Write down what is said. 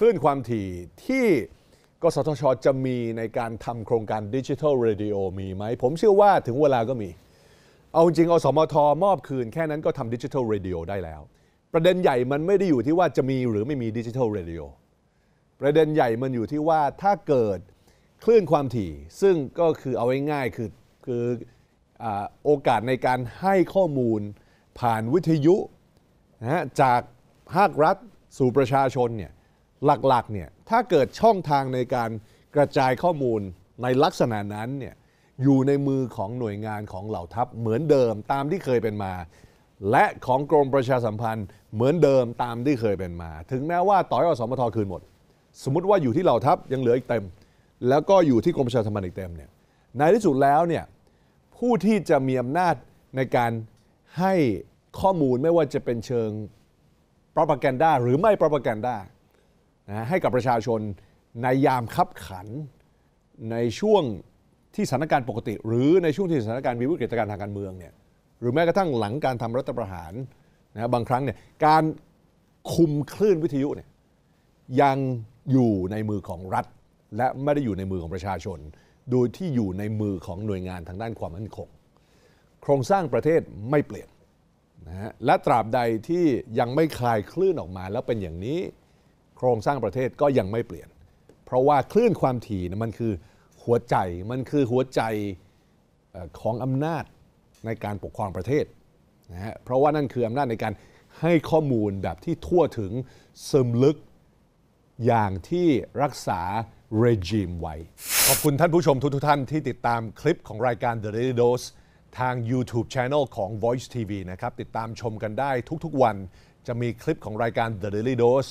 คลื่นความถี่ที่กสทช จะมีในการทำโครงการดิจิทัลเรดิโอมีไหม ผมเชื่อว่าถึงเวลาก็มี เอาจริงอสมทมอบคืนแค่นั้นก็ทำดิจิทัลเรดิโอได้แล้ว ประเด็นใหญ่มันไม่ได้อยู่ที่ว่าจะมีหรือไม่มีดิจิทัลเรดิโอประเด็นใหญ่มันอยู่ที่ว่าถ้าเกิดคลื่นความถี่ ซึ่งก็คือเอาง่ายๆคือคืออโอกาสในการให้ข้อมูลผ่านวิทยุนะจากภาครัฐสู่ประชาชนเนี่ยหลักๆ เนี่ย ถ้าเกิดช่องทางในการกระจายข้อมูลในลักษณะนั้นเนี่ย อยู่ในมือของหน่วยงานของเหล่าทัพเหมือนเดิมตามที่เคยเป็นมา และของกรมประชาสัมพันธ์ เหมือนเดิมตามที่เคยเป็นมา ถึงแม้ว่าต่อยอสมทคืนหมด สมมติว่าอยู่ที่เหล่าทัพยังเหลืออีกเต็ม แล้วก็อยู่ที่กรมประชาสัมพันธ์อีกเต็มเนี่ย ในที่สุดแล้วเนี่ย ผู้ที่จะมีอำนาจในการให้ข้อมูลไม่ว่าจะเป็นเชิง propaganda หรือไม่ propaganda นะให้กับประชาชนในยามคับขันในช่วงที่สถานการณ์ปกติ หรือในช่วงที่สถานการณ์มีวิกฤตการณ์ทางการเมืองเนี่ยหรือแม้กระทั่งหลังการทำรัฐประหารนะบางครั้งเนี่ยการคุมคลื่นวิทยุเนี่ยยังอยู่ในมือของรัฐ และไม่ได้อยู่ในมือของประชาชน โดยที่อยู่ในมือของหน่วยงานทางด้านความมั่นคง โครงสร้างประเทศไม่เปลี่ยนนะฮะและตราบใดที่ยังไม่คลายคลื่นออกมาแล้วเป็นอย่างนี้โครงสร้างประเทศก็ยังไม่เปลี่ยน เพราะว่าคลื่นความถี่นะมันคือหัวใจ มันคือหัวใจของอำนาจในการปกครองประเทศนะะเพราะว่านั่นคืออำนาจในการให้ข้อมูลแบบที่ทั่วถึง ซึมลึกอย่างที่รักษาเรจิมไว้ ขอบคุณท่านผู้ชมทุกท่านที่ติดตามคลิปของรายการ The Daily Dose ทาง YouTube Channel ของ Voice TV นะครับ ติดตามชมกันได้ทุกๆวัน จะมีคลิปของรายการ The Daily Dose